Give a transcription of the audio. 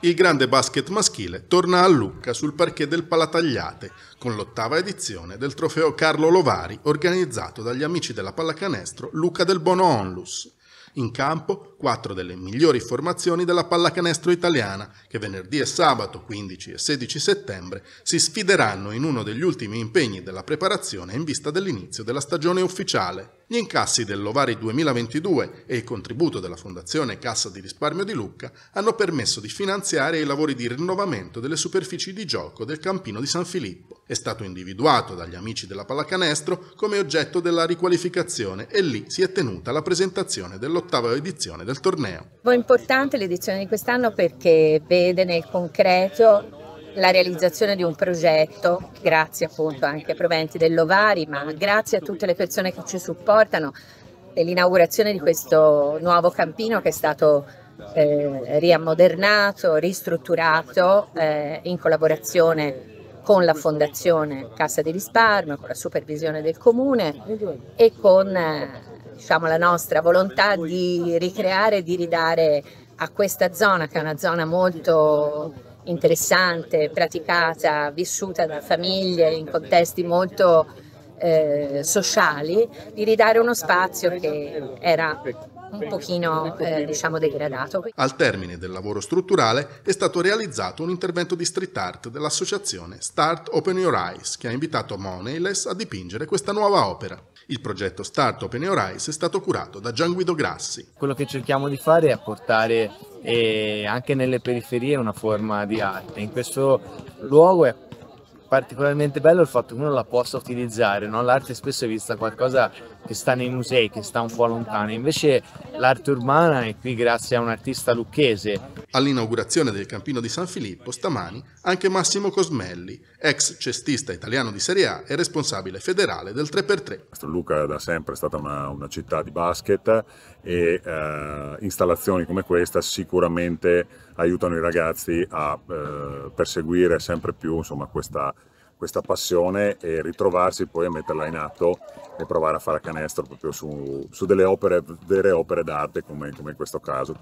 Il grande basket maschile torna a Lucca sul parquet del Palatagliate con l'ottava edizione del trofeo Carlo Lovari organizzato dagli amici della pallacanestro Luca del Bono Onlus. In campo quattro delle migliori formazioni della pallacanestro italiana che venerdì e sabato 15 e 16 settembre si sfideranno in uno degli ultimi impegni della preparazione in vista dell'inizio della stagione ufficiale. Gli incassi dell'Ovari 2022 e il contributo della Fondazione Cassa di risparmio di Lucca hanno permesso di finanziare i lavori di rinnovamento delle superfici di gioco del campino di San Filippo. È stato individuato dagli amici della pallacanestro come oggetto della riqualificazione e lì si è tenuta la presentazione dell'ottava edizione del torneo. È importante l'edizione di quest'anno perché vede nel concreto la realizzazione di un progetto, grazie appunto anche ai proventi dell'Ovari, ma grazie a tutte le persone che ci supportano, e l'inaugurazione di questo nuovo campino che è stato eh, riammodernato, ristrutturato eh, in collaborazione con la Fondazione Cassa di Risparmio, con la supervisione del Comune e con eh, diciamo, la nostra volontà di ricreare e di ridare a questa zona, che è una zona molto interessante, praticata, vissuta da famiglie in contesti molto eh, sociali, di ridare uno spazio che era un pochino eh, diciamo degradato. Al termine del lavoro strutturale è stato realizzato un intervento di street art dell'associazione Start Open Your Eyes che ha invitato Moneyless a dipingere questa nuova opera. Il progetto Start Open Your Eyes è stato curato da Gian Guido Grassi. Quello che cerchiamo di fare è portare eh, anche nelle periferie una forma di arte. In questo luogo è particolarmente bello il fatto che uno la possa utilizzare, no? l'arte spesso è vista qualcosa che sta nei musei, che sta un po' lontano. Invece l'arte urbana è qui grazie a un artista lucchese. All'inaugurazione del Campino di San Filippo stamani anche Massimo Cosmelli, ex cestista italiano di Serie A e responsabile federale del 3x3. Luca da sempre è stata una, una città di basket e eh, installazioni come questa sicuramente aiutano i ragazzi a eh, perseguire sempre più insomma, questa questa passione e ritrovarsi poi a metterla in atto e provare a fare canestro proprio su, su delle opere, vere opere d'arte come, come in questo caso.